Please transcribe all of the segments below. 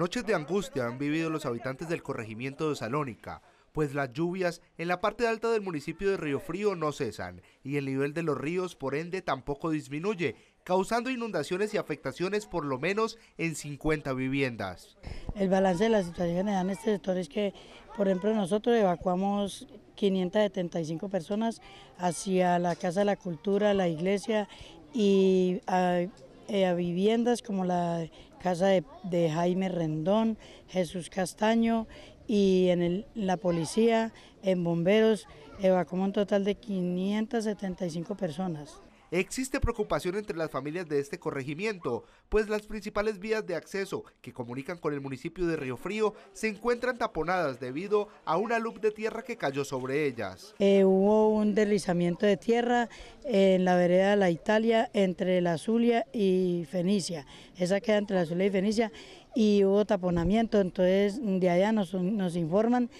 Noches de angustia han vivido los habitantes del corregimiento de Salónica, pues las lluvias en la parte alta del municipio de Río Frío no cesan y el nivel de los ríos por ende tampoco disminuye, causando inundaciones y afectaciones por lo menos en 50 viviendas. El balance de la situación en este sector es que, por ejemplo, nosotros evacuamos 575 personas hacia la Casa de la Cultura, la iglesia y... Uh, eh, a viviendas como la casa de Jaime Rendón, Jesús Castaño y en la policía, en bomberos, evacuó un total de 575 personas. Existe preocupación entre las familias de este corregimiento, pues las principales vías de acceso que comunican con el municipio de Río Frío se encuentran taponadas debido a una luz de tierra que cayó sobre ellas. Eh, hubo un deslizamiento de tierra en la vereda de la Italia entre la Zulia y Fenicia. Esa queda entre la Zulia y Fenicia y hubo taponamiento, entonces de allá nos, informan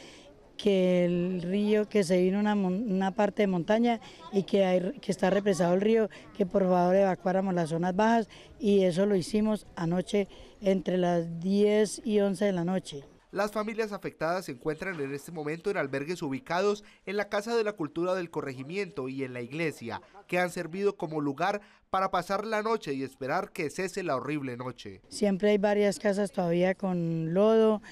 que el río, que se vino una, una parte de montaña y que, que está represado el río, que por favor evacuáramos las zonas bajas y eso lo hicimos anoche entre las 10 y 11 de la noche. Las familias afectadas se encuentran en este momento en albergues ubicados en la Casa de la Cultura del Corregimiento y en la iglesia, que han servido como lugar para pasar la noche y esperar que cese la horrible noche. Siempre hay varias casas todavía con lodo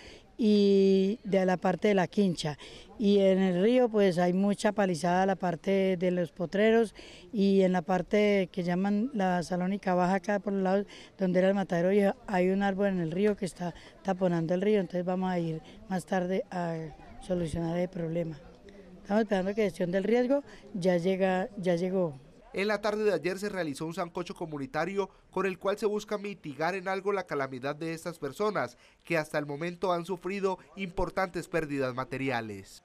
y de la parte de la quincha. Y en el río pues hay mucha palizada la parte de los potreros y en la parte que llaman la salónica baja acá por el lado donde era el matadero hay un árbol en el río que está taponando el río, entonces vamos a ir más tarde a solucionar el problema. Estamos esperando que gestión del riesgo ya llega, ya llegó. En la tarde de ayer se realizó un sancocho comunitario con el cual se busca mitigar en algo la calamidad de estas personas que hasta el momento han sufrido importantes pérdidas materiales.